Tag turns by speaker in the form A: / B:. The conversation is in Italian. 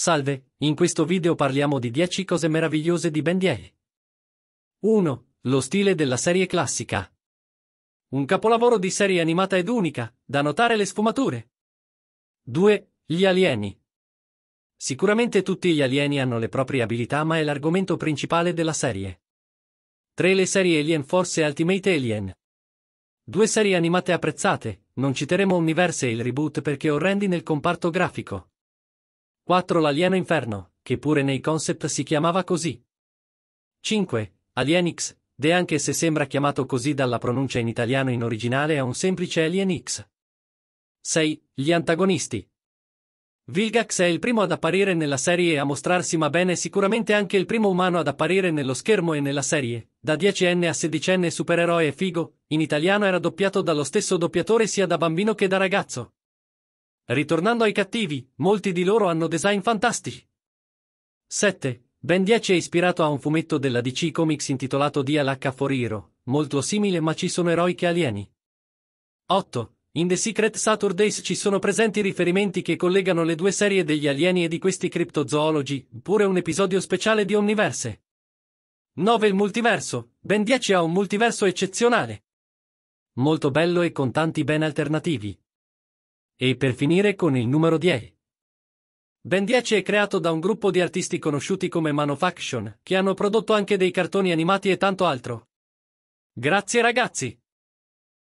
A: Salve, in questo video parliamo di 10 cose meravigliose di Bendier. 1. Lo stile della serie classica. Un capolavoro di serie animata ed unica, da notare le sfumature. 2. Gli alieni. Sicuramente tutti gli alieni hanno le proprie abilità ma è l'argomento principale della serie. 3. Le serie Alien Force e Ultimate Alien. Due serie animate apprezzate, non citeremo Universe e il reboot perché orrendi nel comparto grafico. 4. L'alieno inferno, che pure nei concept si chiamava così. 5. Alienix, de anche se sembra chiamato così dalla pronuncia in italiano in originale è un semplice Alien X. 6. Gli antagonisti. Vilgax è il primo ad apparire nella serie e a mostrarsi ma bene sicuramente anche il primo umano ad apparire nello schermo e nella serie, da 10enne a 16enne supereroe figo, in italiano era doppiato dallo stesso doppiatore sia da bambino che da ragazzo. Ritornando ai cattivi, molti di loro hanno design fantastici. 7. Ben 10 è ispirato a un fumetto della DC Comics intitolato DLH for Hero, molto simile ma ci sono eroi che alieni. 8. In The Secret Saturdays ci sono presenti riferimenti che collegano le due serie degli alieni e di questi criptozoologi, pure un episodio speciale di Omniverse. 9. Il multiverso. Ben 10 ha un multiverso eccezionale. Molto bello e con tanti ben alternativi. E per finire con il numero 10. Ben 10 è creato da un gruppo di artisti conosciuti come Manofaction, che hanno prodotto anche dei cartoni animati e tanto altro. Grazie ragazzi!